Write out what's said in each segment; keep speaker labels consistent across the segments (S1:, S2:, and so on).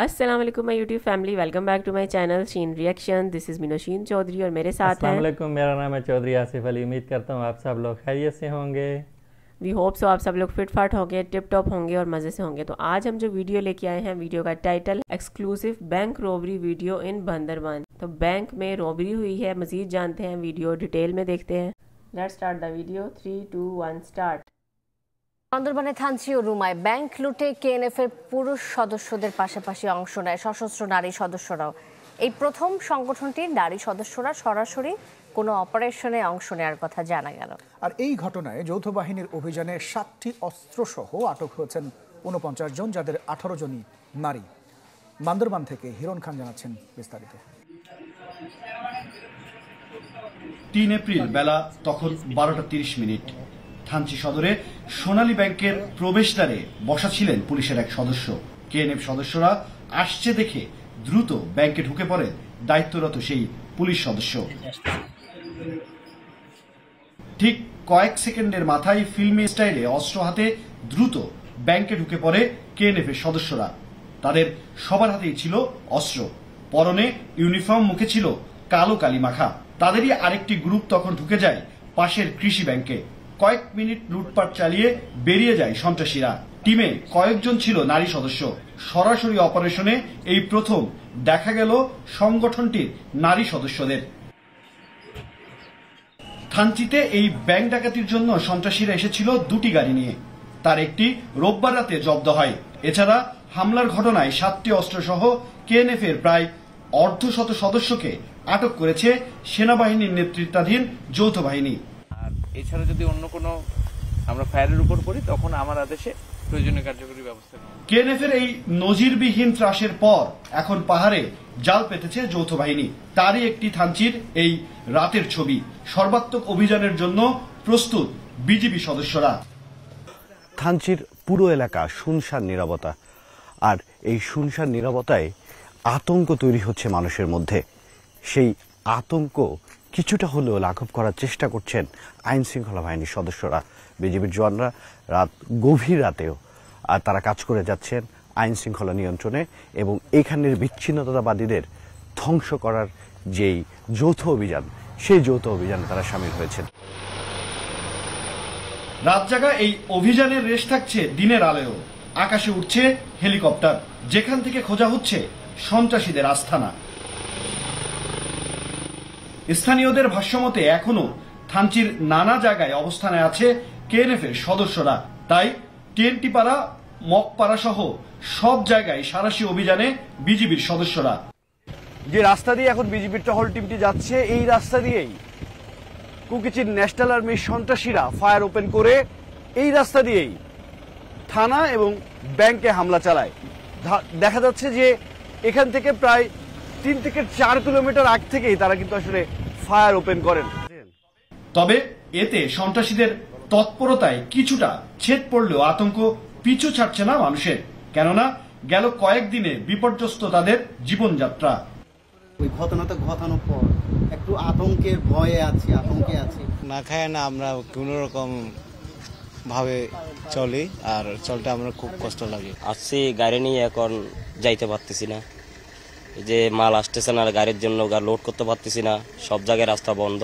S1: अस्सलाम वालेकुम my YouTube family welcome back to my channel Sheen reaction this is Minoshin Chowdhury और मेरे साथ हैं
S2: वालेकुम मेरा नाम है चौधरी आसिफ अली उम्मीद करता हूँ आप सब लोग खैरियत से होंगे
S1: वी होप सो आप सब लोग फिट फाट होंगे टिप टॉप होंगे और मज़े से होंगे तो आज हम जो वीडियो लेके आए हैं वीडियो का title exclusive bank robbery video in Bandarban तो बैंक में रोबरी हुई है मज़ीद जानते हैं वीडियो डिटेल में देखते हैं let start the video three two one start বান্দরবানে থানচি ও রুমায় ব্যাংক লুটে কেএনএফ এর পুরুষ সদস্যদের পাশাপাশি অংশ নেয় সশস্ত্র নারী সদস্যরাও এই প্রথম সংগঠনটির নারী সদস্যরা সরাসরি কোনো অপারেশনে অংশ নেয়ার কথা জানা গেল
S3: আর এই ঘটনায় যৌথ বাহিনীর অভিযানে সাতটি অস্ত্রসহ আটক হয়েছেন উনপঞ্চাশ জন যাদের আঠারো জনই নারী বান্দরবান থেকে হিরণ খান জানাচ্ছেন বিস্তারিত তিন এপ্রিল বেলা তখন বারোটা তিরিশ মিনিট থানচি সদরে সোনালী ব্যাংকের প্রবেশদ্বারে বসা ছিলেন পুলিশের এক সদস্য কেএনএফ সদস্যরা আসছে দেখে দ্রুত ব্যাংকে ঢুকে পড়েন দায়িত্বরত সেই পুলিশ সদস্য ঠিক কয়েক সেকেন্ডের মাথায় ফিল্মে স্টাইলে অস্ত্র হাতে দ্রুত ব্যাংকে ঢুকে পড়ে কেএনএফ এর সদস্যরা তাদের সবার হাতেই ছিল অস্ত্র পরনে ইউনিফর্ম মুখে ছিল কালো কালি মাখা তাদেরই আরেকটি গ্রুপ তখন ঢুকে যায় পাশের কৃষি ব্যাংকে কয়েক মিনিট লুটপাট চালিয়ে বেরিয়ে যায় সন্ত্রাসীরা টিমে কয়েকজন ছিল নারী সদস্য সরাসরি অপারেশনে এই প্রথম দেখা গেল সংগঠনটির নারী সদস্যদের থানচিতে এই ব্যাংক ডাকাতির জন্য সন্ত্রাসীরা এসেছিল দুটি গাড়ি নিয়ে তার একটি রোববার রাতে জব্দ হয় এছাড়া হামলার ঘটনায় সাতটি অস্ত্রসহ কেএনএফ এর প্রায় অর্ধশত সদস্যকে আটক করেছে সেনাবাহিনীর নেতৃত্বাধীন যৌথ বাহিনী
S2: এছাড়া যদি অন্য কোনো
S3: আমরা ফায়ারের উপর পড়ি তখন আমার আদেশে প্রয়োজনীয় কার্যকরী ব্যবস্থা কেএনএফের এই নজিরবিহীন ত্রাসের পর এখন পাহাড়ে জাল পেতেছে যৌথ বাহিনী তারই একটি থানচির এই রাতের ছবি সর্বাত্মক অভিযানের জন্য প্রস্তুত বিজিবি সদস্যরা থানচির পুরো এলাকা শুনশান নিরবতা আর এই শুনশান নিরবতায় আতঙ্ক তৈরি হচ্ছে মানুষের মধ্যে সেই আতঙ্ক কিছুটা হলেও লাঘব করার চেষ্টা করছেন আইন শৃঙ্খলা বাহিনীর সদস্যরা বিজেপির জওয়ানরা রাত গভীর রাতেও আর তারা কাজ করে যাচ্ছেন আইন শৃঙ্খলা নিয়ন্ত্রণে এবং এখানের বিচ্ছিন্নতাবাদীদের ধ্বংস করার যেই যৌথ অভিযান সেই যৌথ অভিযানে তারা সামিল হয়েছেন রাত জাগা এই অভিযানের রেশ থাকছে দিনের আলোয় আকাশে উঠছে হেলিকপ্টার যেখান থেকে খোঁজা হচ্ছে সন্ত্রাসীদের আস্থানা স্থানীয়দের ভাষ্যমতে এখনও থানচির নানা জায়গায় অবস্থানে আছে কেএনএফ এর সদস্যরা তাই টিএনটি পাড়া মকপাড়া সহ সব জায়গায় সারাশি অভিযানে বিজিবির সদস্যরা যে রাস্তা দিয়ে এখন বিজেপির টহল টিমটি যাচ্ছে এই রাস্তা দিয়েই কুকিচির ন্যাশনাল আর্মির সন্ত্রাসীরা ফায়ার ওপেন করে এই রাস্তা দিয়েই থানা এবং ব্যাংকে হামলা চালায় দেখা যাচ্ছে যে এখান থেকে প্রায় তিন থেকে চার কিলোমিটার আগ থেকেই তারা কিন্তু আসলে ফায়ার ওপেন করেন তবে এতে সন্ত্রাসীদের তৎপরতায় কিছুটা ছেদ পড়লেও আতঙ্ক পিছু ছাড়ছে না মানুষের কেননা গেল কয়েকদিনে বিপর্যস্ত তাদের জীবনযাত্রা ওই ঘটনাটা ঘটানোর পর
S2: একটু আতঙ্কের ভয়ে আছি আতঙ্কে আছি না খায় না আমরা কোনো রকম ভাবে চলি আর চলতে আমরা খুব কষ্ট লাগে আসছি গাড়ি নিয়ে এখন যাইতে পারতেছি না যে মাল আসতেছে না গাড়ির জন্য লোড করতে পারতেছি না সব জায়গায় রাস্তা বন্ধ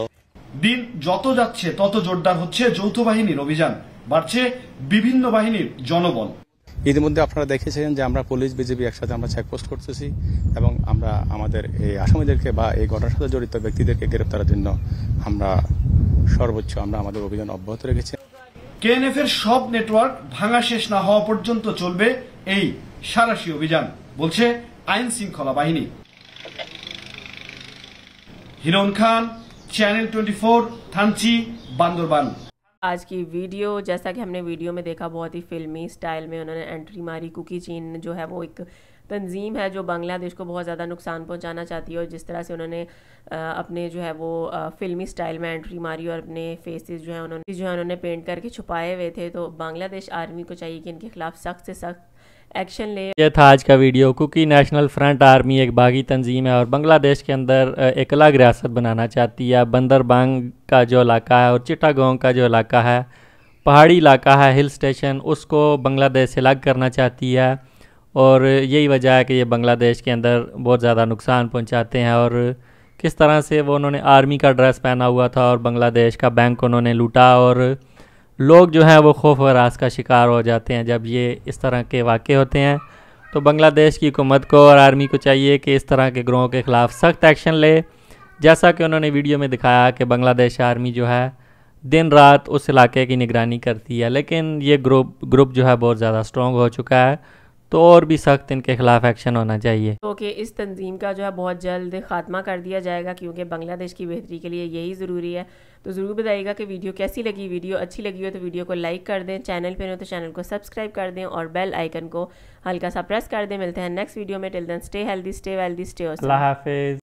S3: দিন যত যাচ্ছে তত জোরদার হচ্ছে যৌথ বাহিনীর অভিযান বাড়ছে বিভিন্ন বাহিনীর জনবল
S2: ইতিমধ্যে আপনারা দেখেছেন যে আমরা পুলিশ
S3: বিজেপি একসাথে আমরা চেকপোস্ট করতেছি এবং আমরা আমাদের এই আসামিদেরকে বা এই ঘটনার সাথে জড়িত ব্যক্তিদেরকে গ্রেপ্তারের জন্য আমরা সর্বোচ্চ আমরা আমাদের অভিযান অব্যাহত রেখেছি কেএনএফ এর সব নেটওয়ার্ক ভাঙা শেষ না হওয়া পর্যন্ত চলবে এই সারাশি অভিযান বলছে আইন শৃঙ্খলা বাহিনী হিরন खान चैनल 24 थानची बांदरबान
S1: आज की वीडियो जैसा कि हमने वीडियो में देखा बहुत ही फिल्मी स्टाइल में उन्होंने एंट्री मारी कुकी चीन जो है वो एक तंजीम है जो बांग्लादेश को बहुत ज़्यादा नुकसान पहुंचाना चाहती है और जिस तरह से उन्होंने अपने जो है वो फिल्मी स्टाइल में एंट्री मारी और अपने फेसेस जो है उन्होंने जो है उन्होंने पेंट करके छुपाए हुए थे तो बांग्लादेश आर्मी को चाहिए कि इनके खिलाफ सख्त से सख्त एक्शन ले यह
S2: था आज का वीडियो क्योंकि नेशनल फ्रंट आर्मी एक बागी तंजीम है और बांग्लादेश के अंदर एक अलग रियासत बनाना चाहती है बंदरबांग का जो इलाका है और चिटागोंग का जो इलाका है पहाड़ी इलाका है हिल स्टेशन उसको बांग्लादेश से अलग करना चाहती है और यही वजह है कि ये बांग्लादेश के अंदर बहुत ज़्यादा नुकसान पहुँचाते हैं और किस तरह से वो उन्होंने आर्मी का ड्रेस पहना हुआ था और बांग्लादेश का बैंक उन्होंने लूटा और लोग जो हैं वो खौफ और रास का शिकार हो जाते हैं जब ये इस तरह के वाक़े होते हैं तो बांग्लादेश की हुकूमत को और आर्मी को चाहिए कि इस तरह के ग्रोहों के ख़िलाफ़ सख्त एक्शन ले जैसा कि उन्होंने वीडियो में दिखाया कि बांग्लादेश आर्मी जो है दिन रात उस इलाके की निगरानी करती है लेकिन ये ग्रुप ग्रुप जो है बहुत ज़्यादा स्ट्रॉन्ग हो चुका है तो और भी सख्त इनके खिलाफ एक्शन होना चाहिए
S1: तो कि इस तंजीम का जो है बहुत जल्द खात्मा कर दिया जाएगा क्योंकि बांग्लादेश की बेहतरी के लिए यही ज़रूरी है तो ज़रूर बताइएगा कि वीडियो कैसी लगी वीडियो अच्छी लगी हो तो वीडियो को लाइक कर दें चैनल पर हो तो चैनल को सब्सक्राइब कर दें और बेल आइकन को हल्का सा प्रेस कर दें मिलते हैं नेक्स्ट वीडियो में till then stay healthy stay wealthy stay
S2: हाफिज़